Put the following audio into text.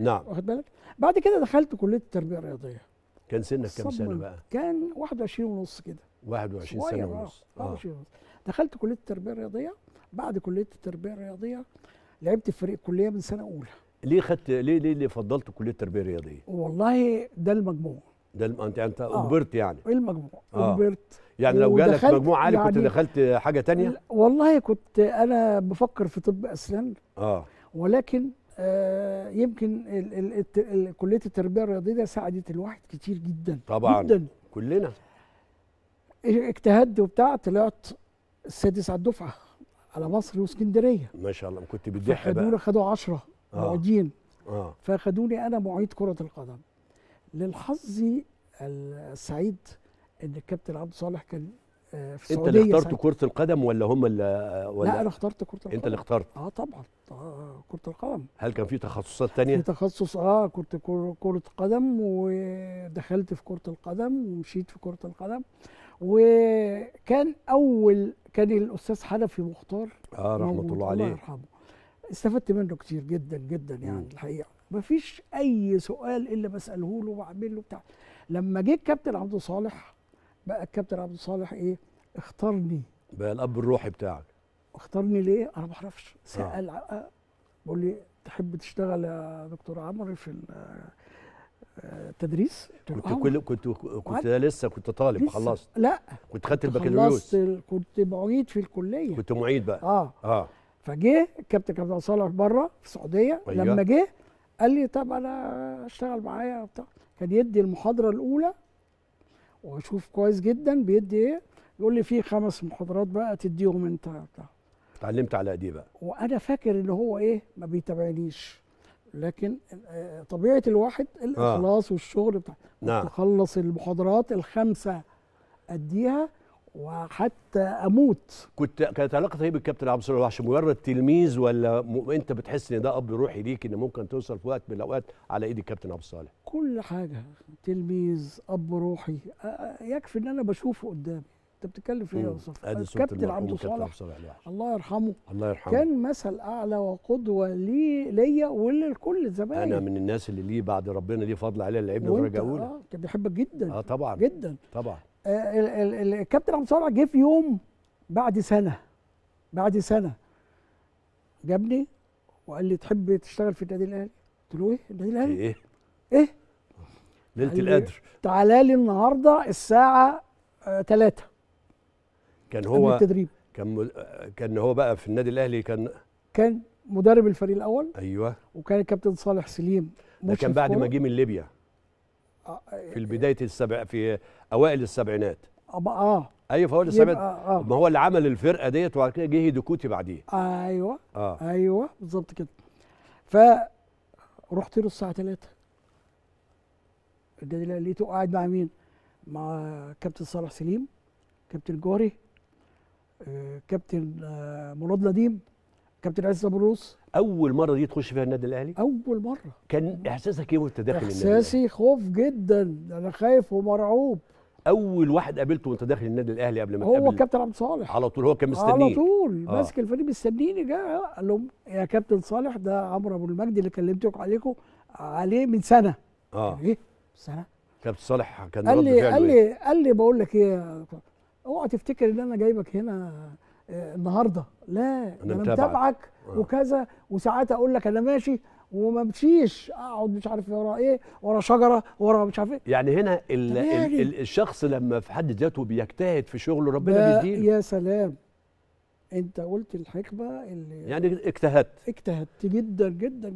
نعم واخد بالك بعد كده دخلت كليه التربيه الرياضيه كان سنك كام سنه بقى كان 21 ونص كده 21 سنه ونص اه 21 ونص دخلت كليه التربيه الرياضيه بعد كليه التربيه الرياضيه لعبت في فريق كليه من سنه اولى ليه خدت ليه ليه اللي فضلت كليه التربيه الرياضيه والله ده المجموع ده الم... انت انت آه. اجبرت يعني. إيه آه. يعني المجموع اجبرت آه. يعني لو جالك مجموع عالي يعني كنت دخلت حاجه تانية والله كنت انا بفكر في طب اسنان اه ولكن آه، يمكن ال ال كليه التربيه الرياضيه ده ساعدت الواحد كتير جدا طبعا جدا كلنا إيه، اجتهدت وبتاع طلعت السادس على الدفعه على مصر واسكندريه ما شاء الله كنت بتضحي بقى خدوا 10 آه. معيدين آه. فخدوني انا معيد كره القدم للحظ السعيد ان الكابتن عبد صالح كان في السعوديه انت اللي اخترت كره القدم ولا هم اللي ولا لا انا اخترت كره القدم انت اللي اخترت اه طبعا آه، كره القدم هل كان في تخصصات تانية؟ في تخصص اه كنت كره قدم ودخلت في كره القدم ومشيت في كره القدم وكان اول كان الاستاذ حنفي مختار اه رحمه الله عليه الله يرحمه استفدت منه كتير جدا جدا يعني الحقيقه مفيش اي سؤال الا بساله له وبعمل له بتاع لما جه الكابتن عبد صالح بقى الكابتن عبد الصالح ايه اختارني بقى الاب الروحي بتاعك اختارني ليه انا ما اعرفش سال آه. بقول لي تحب تشتغل يا دكتور عمرو في التدريس آه، كنت آه. كل كنت كنت لسه كنت طالب لسه. خلصت لا كنت خدت البكالوريوس خلصت كنت معيد في الكليه كنت معيد بقى اه اه فجه الكابتن كابتن صالح بره في السعوديه أيوة. لما جه قال لي طب انا اشتغل معايا وبتاع كان يدي المحاضره الاولى واشوف كويس جدا بيدي ايه يقول لي في خمس محاضرات بقى تديهم انت بتاع اتعلمت على ايديه بقى وانا فاكر ان هو ايه ما بيتابعنيش لكن آه، طبيعه الواحد آه. الاخلاص آه. والشغل بتاع نعم تخلص المحاضرات الخمسه اديها وحتى اموت كنت كانت علاقتك ايه بالكابتن عبد الصالح عشان مجرد تلميذ ولا م... انت بتحس ان ده اب روحي ليك ان ممكن توصل في وقت من الاوقات على ايد الكابتن عبد الصالح كل حاجه تلميذ اب روحي يكفي ان انا بشوفه قدامي انت بتتكلم في ايه يا استاذ الكابتن عبد الصالح الله يرحمه الله يرحمه كان مثل اعلى وقدوه لي ليا وللكل زمايلي انا من الناس اللي ليه بعد ربنا ليه فضل عليا لعبنا درجه اولى اه كان بيحبك جدا اه طبعا جدا طبعا آه، الكابتن عبد الصالح جه في يوم بعد سنه بعد سنه جابني وقال لي تحب تشتغل في النادي الاهلي؟ قلت له ايه؟ النادي الاهلي؟ ايه؟ ايه؟ ليله القدر تعالى لي النهارده الساعه 3 آه، كان هو التدريب كان كان هو بقى في النادي الاهلي كان كان مدرب الفريق الاول ايوه وكان الكابتن صالح سليم ده كان بعد ما جه من ليبيا آه، في بدايه السبع في اوائل السبعينات اه ايوه في اوائل السبعينات آه،, آه. ما هو اللي عمل الفرقه ديت وبعد كده جه دكوتي بعديه آه ايوه آه. ايوه بالظبط كده فرحت له الساعه 3 لقيته قاعد مع مين؟ مع كابتن صالح سليم كابتن جوري آه، كابتن مراد نديم كابتن عز ابو اول مره دي تخش فيها النادي الاهلي اول مره كان احساسك ايه وانت داخل النادي احساسي خوف جدا انا خايف ومرعوب اول واحد قابلته وانت داخل النادي الاهلي قبل ما هو كابتن عبد صالح على طول هو كان مستنيك على طول آه. ماسك الفريق مستنيني جاء قال لهم يا كابتن صالح ده عمرو ابو المجد اللي كلمتكم عليكم عليه من سنه اه ايه سنه كابتن صالح كان قال لي قال إيه؟ لي قال لي بقول لك ايه اوعى تفتكر ان انا جايبك هنا النهارده لا انا متابعك آه. وكذا وساعات اقول لك انا ماشي وما بتشيش اقعد مش عارف ورا ايه ورا شجره ورا مش عارف ايه يعني هنا الـ الـ الـ الشخص لما في حد ذاته بيجتهد في شغله ربنا بيديله يا سلام انت قلت الحكمه اللي يعني اجتهدت اجتهدت جدا جدا